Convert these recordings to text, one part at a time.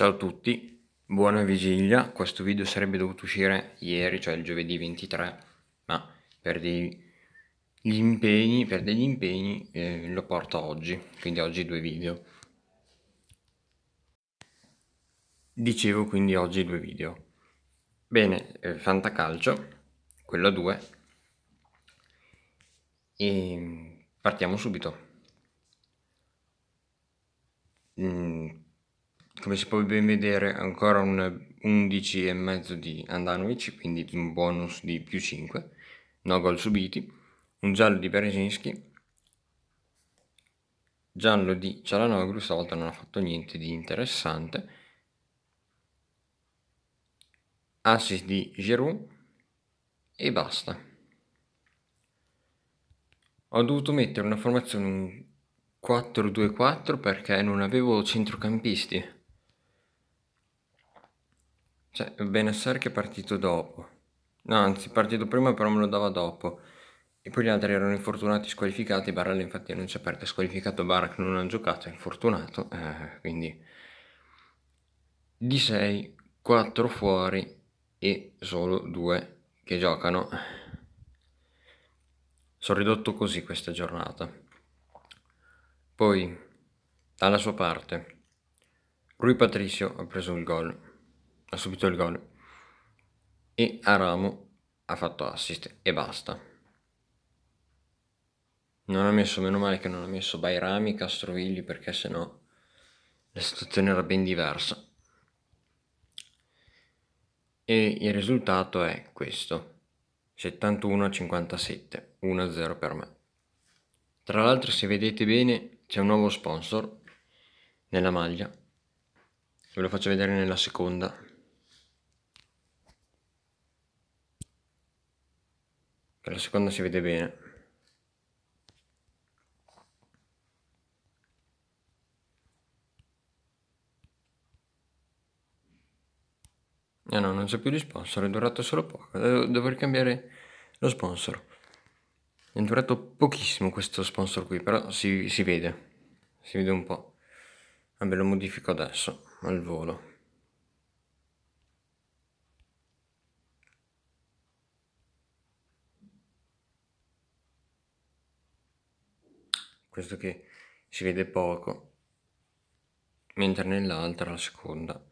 Ciao a tutti, buona vigilia, questo video sarebbe dovuto uscire ieri, cioè il giovedì 23, ma per degli impegni, per degli impegni eh, lo porto oggi, quindi oggi due video. Dicevo quindi oggi due video. Bene, eh, Fantacalcio, quella 2, e partiamo subito. Mm, come si può ben vedere ancora un 11,5 di Andanovic, quindi un bonus di più 5, no gol subiti, un giallo di Berezinski, giallo di Cialanoglu, stavolta non ha fatto niente di interessante, assist di Giroud e basta. Ho dovuto mettere una formazione 4-2-4 perché non avevo centrocampisti cioè, Benassar che è partito dopo. No, anzi, è partito prima però me lo dava dopo. E poi gli altri erano infortunati, squalificati. Barella infatti non c'è aperto. è squalificato, Barak non ha giocato, è infortunato. Eh, quindi di 6, 4 fuori e solo 2 che giocano. Sono ridotto così questa giornata. Poi, dalla sua parte, Rui Patricio ha preso il gol ha subito il gol e Aramu ha fatto assist e basta. Non ha messo, meno male che non ha messo Bairami, Castrovigli perché sennò la situazione era ben diversa. E il risultato è questo, 71 57, 1-0 per me. Tra l'altro se vedete bene c'è un nuovo sponsor nella maglia, ve lo faccio vedere nella seconda Per la seconda si vede bene No, eh no, non c'è più di sponsor, è durato solo poco. Devo ricambiare lo sponsor. È durato pochissimo questo sponsor qui, però si, si vede. Si vede un po'. Vabbè, lo modifico adesso, al volo. questo che si vede poco, mentre nell'altra, la seconda,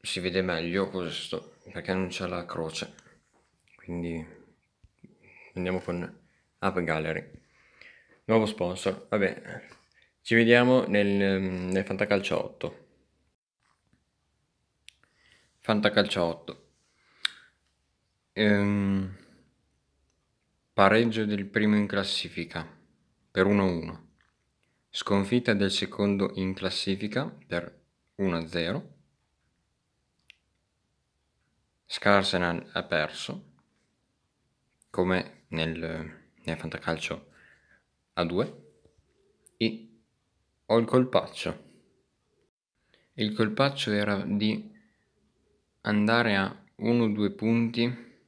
si vede meglio questo perché non c'è la croce. Quindi andiamo con App Gallery. Nuovo sponsor, vabbè, ci vediamo nel, nel Fantacalcio 8. Fantacalcio 8. Ehm... Pareggio del primo in classifica per 1-1. Sconfitta del secondo in classifica per 1-0. Scarsenal ha perso, come nel, nel fantacalcio a 2. E ho il colpaccio. Il colpaccio era di andare a 1-2 punti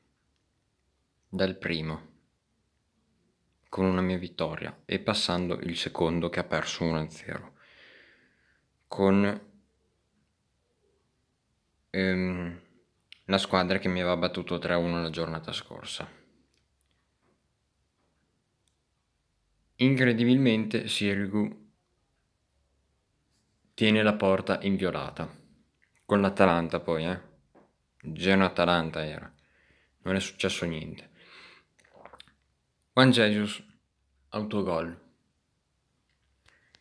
dal primo con una mia vittoria e passando il secondo che ha perso 1-0 con ehm, la squadra che mi aveva battuto 3-1 la giornata scorsa. Incredibilmente Sirigu tiene la porta inviolata, con l'Atalanta poi, eh? Genoa-Atalanta era, non è successo niente. Juan Jesus, autogol.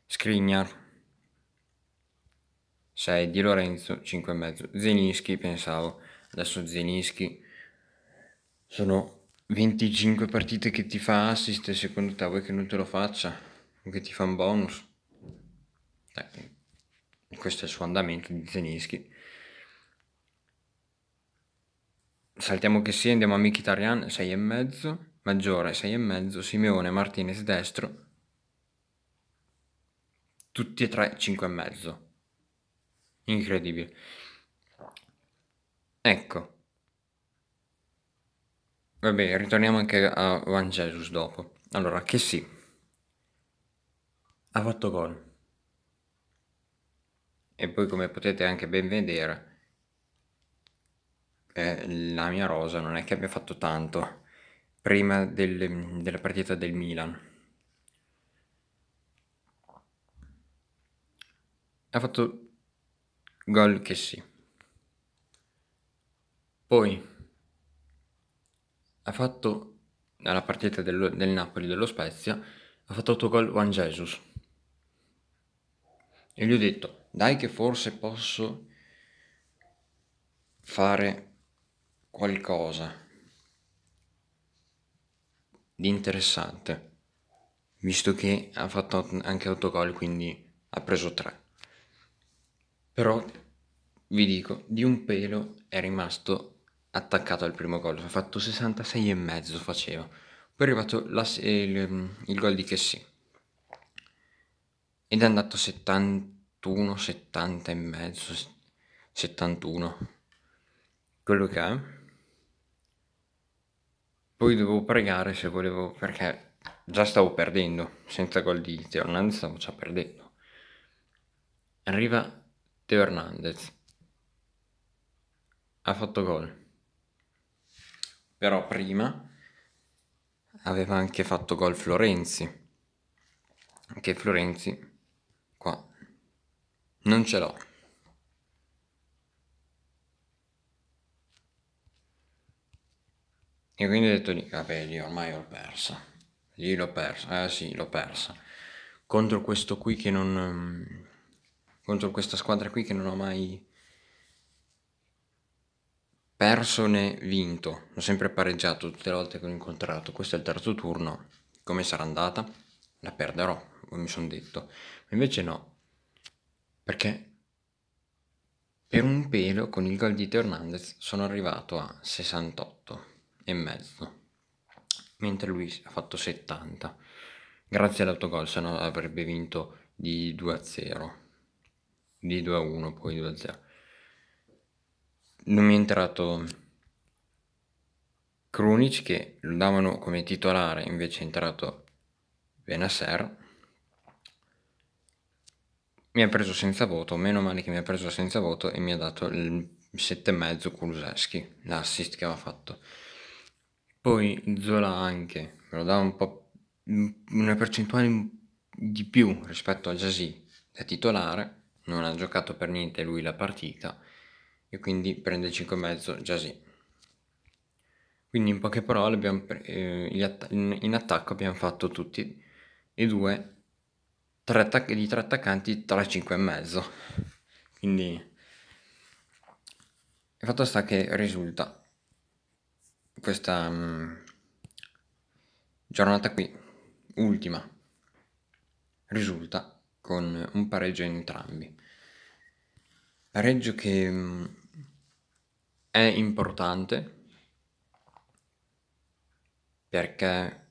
Skriniar 6 Di Lorenzo 5 e mezzo. Zenischi pensavo adesso Zenischi sono 25 partite che ti fa assist e secondo te vuoi che non te lo faccia o che ti fa un bonus Dai. Eh, questo è il suo andamento di Zenischi saltiamo che sì andiamo a Mkhitaryan 6,5 Maggiore 6 e mezzo, Simeone Martinez destro, tutti e tre 5 e mezzo. Incredibile. Ecco. Vabbè, ritorniamo anche a Juan Jesus dopo. Allora, che sì, ha fatto gol. E poi come potete anche ben vedere, eh, la mia rosa non è che abbia fatto tanto prima del, della partita del Milan. Ha fatto gol che sì. Poi ha fatto nella partita del, del Napoli dello Spezia ha fatto gol Juan Jesus. E gli ho detto, dai che forse posso fare qualcosa di interessante, visto che ha fatto anche autogol, quindi ha preso tre. Però vi dico, di un pelo è rimasto attaccato al primo gol, ha fatto 66 e mezzo faceva. Poi è arrivato la, il, il gol di Chessy ed è andato 71, 70 e mezzo, 71. Quello che è. Poi dovevo pregare se volevo, perché già stavo perdendo, senza gol di Teo Hernandez stavo già perdendo. Arriva Teo Hernandez, ha fatto gol, però prima aveva anche fatto gol Florenzi, che Florenzi qua non ce l'ho. E quindi ho detto lì, vabbè, lì ormai l'ho persa. Lì l'ho persa, eh sì, l'ho persa. Contro questo qui che non... Ehm, contro questa squadra qui che non ho mai perso né vinto. Ho sempre pareggiato tutte le volte che ho incontrato. Questo è il terzo turno. Come sarà andata? La perderò, mi sono detto. Ma invece no. Perché per un pelo con il gol di Hernandez sono arrivato a 68 e mezzo mentre lui ha fatto 70 grazie all'autogol se no avrebbe vinto di 2 a 0 di 2 a 1 poi 2 a 0 non mi è entrato Krunic che lo davano come titolare invece è entrato Benasser mi ha preso senza voto meno male che mi ha preso senza voto e mi ha dato il 7,5 Kuluseschi l'assist che aveva fatto poi Zola anche, me lo dà un po' una percentuale di più rispetto a Jasi da titolare, non ha giocato per niente lui la partita e quindi prende 5,5 Jasi. Quindi in poche parole abbiamo, eh, att in attacco abbiamo fatto tutti e due tre di tre attaccanti tra 5,5. Quindi il fatto sta che risulta questa mm, giornata qui, ultima, risulta con un pareggio entrambi. Pareggio che mm, è importante perché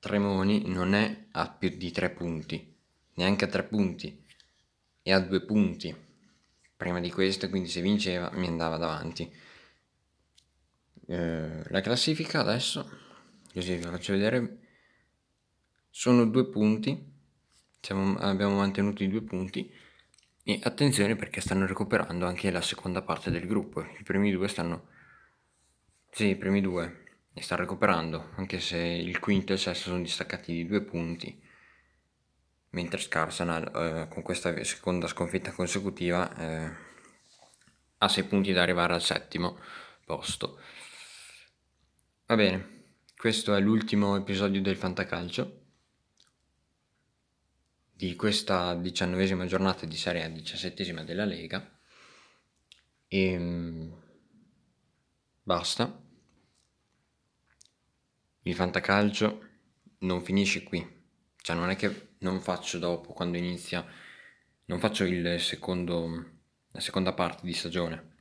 Tremoni non è a più di tre punti, neanche a tre punti, è a due punti prima di questo, quindi se vinceva mi andava davanti. Eh, la classifica adesso, così vi faccio vedere, sono due punti, Siamo, abbiamo mantenuto i due punti e attenzione perché stanno recuperando anche la seconda parte del gruppo, i primi due stanno, sì i primi due li sta recuperando, anche se il quinto e il sesto sono distaccati di due punti, mentre Scarsenal eh, con questa seconda sconfitta consecutiva eh, ha sei punti da arrivare al settimo posto. Va bene, questo è l'ultimo episodio del Fantacalcio di questa diciannovesima giornata di Serie A diciassettesima della Lega e ehm, basta. Il Fantacalcio non finisce qui, cioè non è che non faccio dopo quando inizia, non faccio il secondo, la seconda parte di stagione,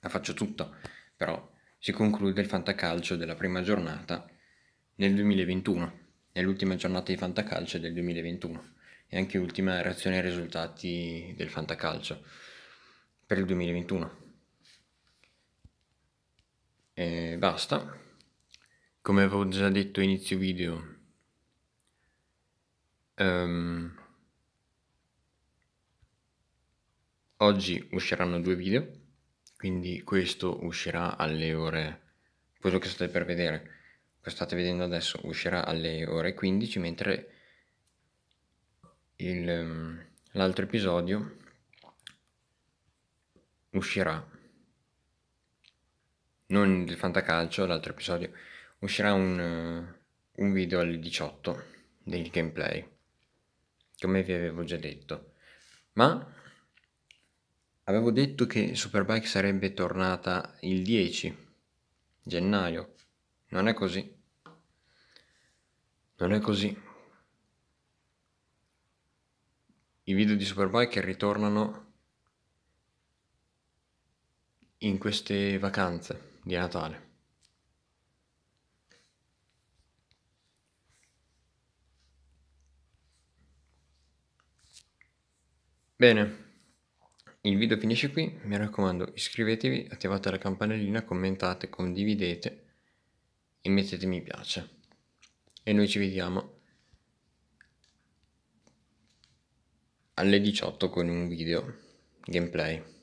la faccio tutta, però si conclude il fantacalcio della prima giornata nel 2021. È l'ultima giornata di fantacalcio del 2021 e anche ultima reazione ai risultati del fantacalcio per il 2021. E basta. Come avevo già detto inizio video, um, oggi usciranno due video quindi questo uscirà alle ore quello che state per vedere che state vedendo adesso uscirà alle ore 15 mentre il, mm, l'altro episodio uscirà non il fantacalcio l'altro episodio uscirà un, un video alle 18 del gameplay come vi avevo già detto ma Avevo detto che Superbike sarebbe tornata il 10 gennaio. Non è così. Non è così. I video di Superbike ritornano in queste vacanze di Natale. Bene. Il video finisce qui, mi raccomando iscrivetevi, attivate la campanellina, commentate, condividete e mettete mi piace. E noi ci vediamo alle 18 con un video gameplay.